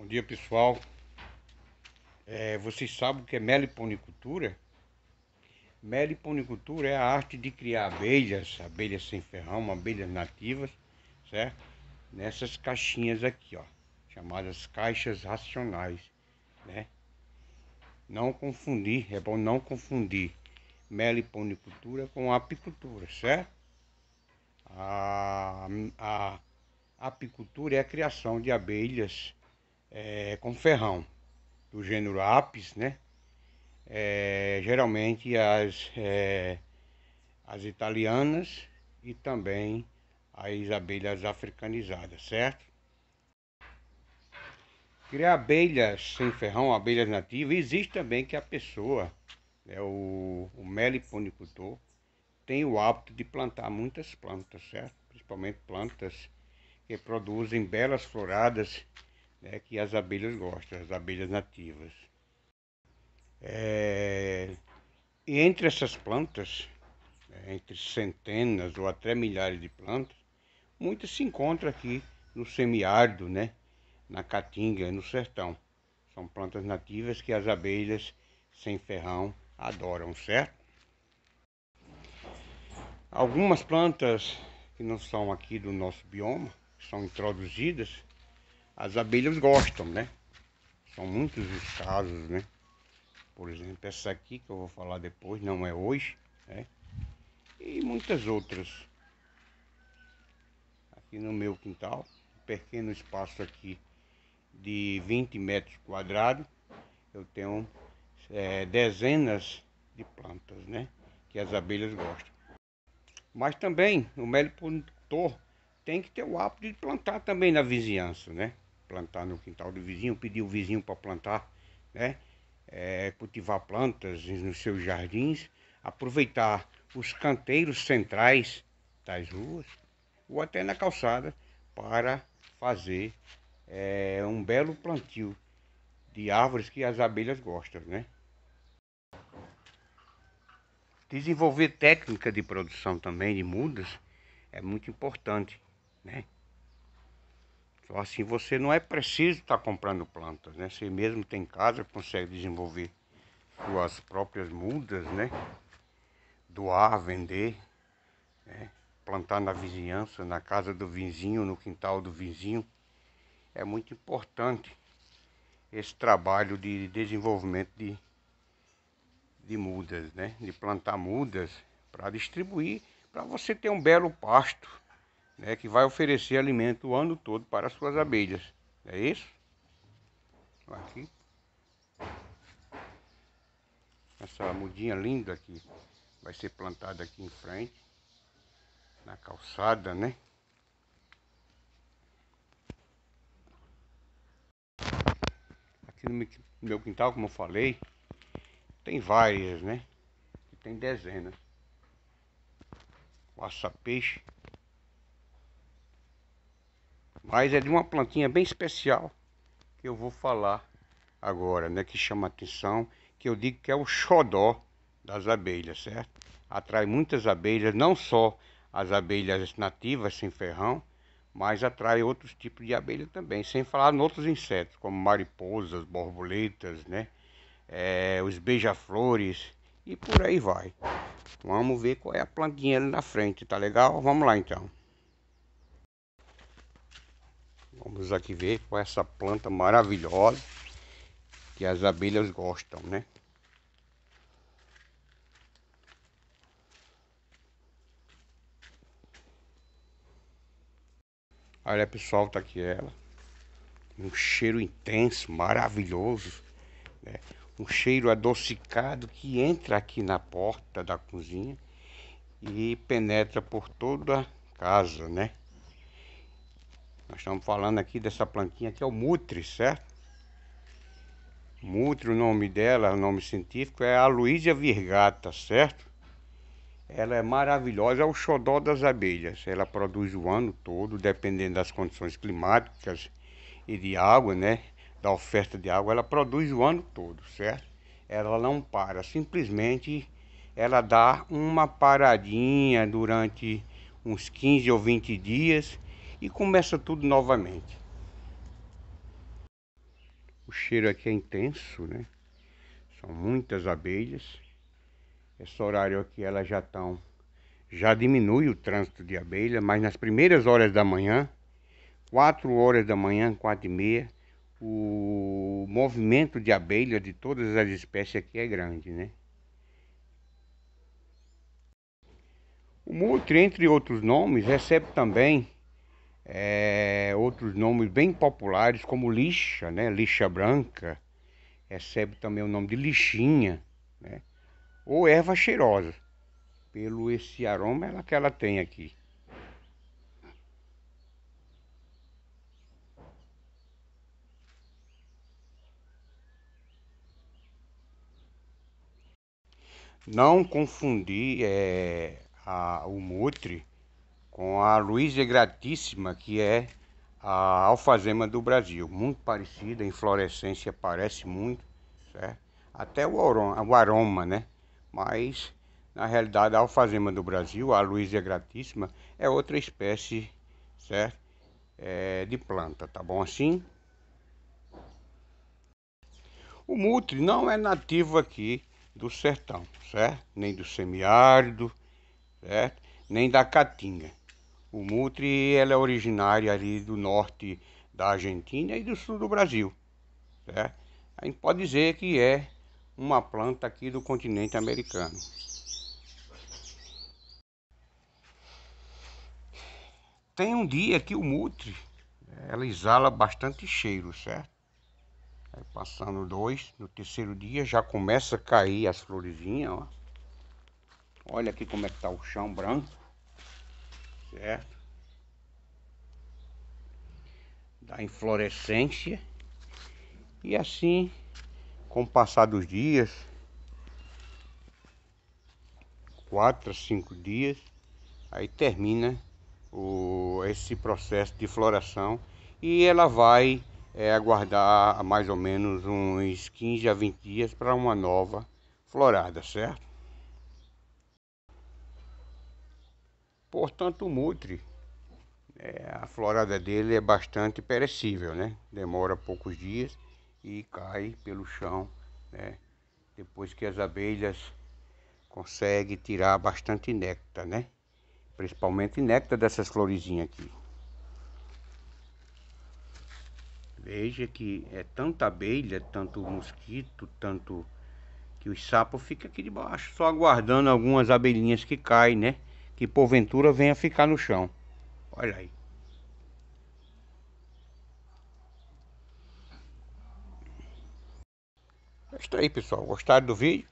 Bom dia, pessoal. É, vocês sabem o que é meliponicultura? Meliponicultura é a arte de criar abelhas, abelhas sem ferrão, abelhas nativas, certo? Nessas caixinhas aqui, ó, chamadas caixas racionais, né? Não confundir, é bom não confundir meliponicultura com apicultura, certo? A, a apicultura é a criação de abelhas é, com ferrão do gênero apis, né? É, geralmente as, é, as italianas e também as abelhas africanizadas, certo? Criar abelhas sem ferrão, abelhas nativas, existe também que a pessoa, né, o, o meliponicultor, tem o hábito de plantar muitas plantas, certo? Principalmente plantas que produzem belas floradas né, que as abelhas gostam, as abelhas nativas. É, e entre essas plantas, né, entre centenas ou até milhares de plantas, muitas se encontram aqui no semiárido, né, na caatinga, no sertão. São plantas nativas que as abelhas sem ferrão adoram, certo? Algumas plantas que não são aqui do nosso bioma, que são introduzidas, as abelhas gostam, né? São muitos os casos, né? Por exemplo, essa aqui que eu vou falar depois, não é hoje, né? E muitas outras. Aqui no meu quintal, um pequeno espaço aqui de 20 metros quadrados, eu tenho é, dezenas de plantas, né? Que as abelhas gostam. Mas também o produtor tem que ter o hábito de plantar também na vizinhança, né? plantar no quintal do vizinho, pedir o vizinho para plantar, né? É, cultivar plantas nos seus jardins, aproveitar os canteiros centrais das ruas ou até na calçada para fazer é, um belo plantio de árvores que as abelhas gostam, né? Desenvolver técnica de produção também de mudas é muito importante, né? Então, assim você não é preciso estar tá comprando plantas, né? Você mesmo tem casa, consegue desenvolver suas próprias mudas, né? Doar, vender, né? plantar na vizinhança, na casa do vizinho, no quintal do vizinho. É muito importante esse trabalho de desenvolvimento de, de mudas, né? De plantar mudas para distribuir, para você ter um belo pasto né, que vai oferecer alimento o ano todo para as suas abelhas. É isso? Aqui. Essa mudinha linda aqui vai ser plantada aqui em frente, na calçada, né? Aqui no meu quintal, como eu falei, tem várias, né? Tem dezenas. aça peixe. Mas é de uma plantinha bem especial que eu vou falar agora, né? Que chama atenção, que eu digo que é o xodó das abelhas, certo? Atrai muitas abelhas, não só as abelhas nativas sem ferrão, mas atrai outros tipos de abelha também, sem falar em outros insetos, como mariposas, borboletas, né? É, os beija-flores e por aí vai. Vamos ver qual é a plantinha ali na frente, tá legal? Vamos lá então. Vamos aqui ver com essa planta maravilhosa que as abelhas gostam, né? Olha pessoal, tá aqui ela. Um cheiro intenso, maravilhoso. Né? Um cheiro adocicado que entra aqui na porta da cozinha e penetra por toda a casa, né? Nós estamos falando aqui dessa plantinha que é o mutre, certo? Mutre, o nome dela, o nome científico é Luísa virgata, certo? Ela é maravilhosa, é o xodó das abelhas. Ela produz o ano todo, dependendo das condições climáticas e de água, né? Da oferta de água, ela produz o ano todo, certo? Ela não para, simplesmente ela dá uma paradinha durante uns 15 ou 20 dias e começa tudo novamente. O cheiro aqui é intenso, né? São muitas abelhas. Esse horário aqui elas já estão já diminui o trânsito de abelha, mas nas primeiras horas da manhã, 4 horas da manhã, 4 e meia, o movimento de abelha de todas as espécies aqui é grande, né? O Mutre, entre outros nomes, recebe também é, outros nomes bem populares como lixa, né? Lixa branca, recebe também o nome de lixinha, né? Ou erva cheirosa, pelo esse aroma ela, que ela tem aqui. Não confundir é, a, o mutre com a Luísa Gratíssima, que é a alfazema do Brasil. Muito parecida, a inflorescência parece muito, certo? Até o aroma, o aroma né? Mas, na realidade, a alfazema do Brasil, a Luísa Gratíssima, é outra espécie, certo? É, de planta, tá bom assim? O mutre não é nativo aqui do sertão, certo? Nem do semiárido, certo? Nem da caatinga. O Mutre ela é originária ali do norte da Argentina e do sul do Brasil. Certo? Né? A gente pode dizer que é uma planta aqui do continente americano. Tem um dia que o Mutre ela exala bastante cheiro, certo? Aí passando dois, no terceiro dia já começa a cair as florezinhas, ó. Olha aqui como é que tá o chão branco certo? Da inflorescência. E assim, com o passar dos dias, quatro a cinco dias, aí termina o, esse processo de floração e ela vai é, aguardar mais ou menos uns 15 a 20 dias para uma nova florada, certo? Portanto, o mutre, é, a florada dele é bastante perecível, né? Demora poucos dias e cai pelo chão, né? Depois que as abelhas conseguem tirar bastante néctar, né? Principalmente néctar dessas florezinhas aqui. Veja que é tanta abelha, tanto mosquito, tanto que os sapos ficam aqui debaixo, só aguardando algumas abelhinhas que caem, né? que porventura venha ficar no chão. Olha aí. É isso aí, pessoal. Gostaram do vídeo?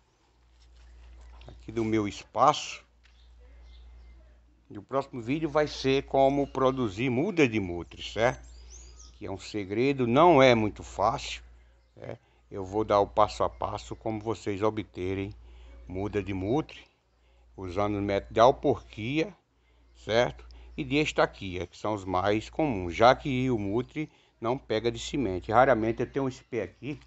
Aqui do meu espaço. E o próximo vídeo vai ser como produzir muda de mutre, certo? Que é um segredo, não é muito fácil. Né? Eu vou dar o passo a passo como vocês obterem muda de mutre usando o método de alporquia, certo? E de estaquia, que são os mais comuns, já que o mutre não pega de semente. Raramente eu tenho esse pé aqui,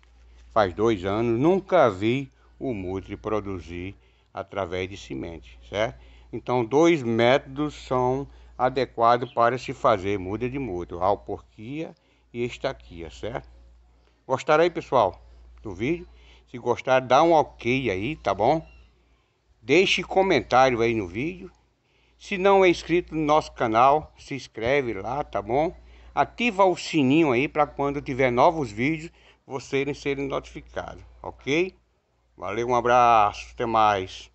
faz dois anos, nunca vi o mutre produzir através de semente, certo? Então, dois métodos são adequados para se fazer muda de mudo, alporquia e estaquia, certo? Gostaram aí, pessoal, do vídeo? Se gostar, dá um ok aí, tá bom? Deixe comentário aí no vídeo. Se não é inscrito no nosso canal, se inscreve lá, tá bom? Ativa o sininho aí para quando tiver novos vídeos vocês serem notificados, ok? Valeu, um abraço, até mais.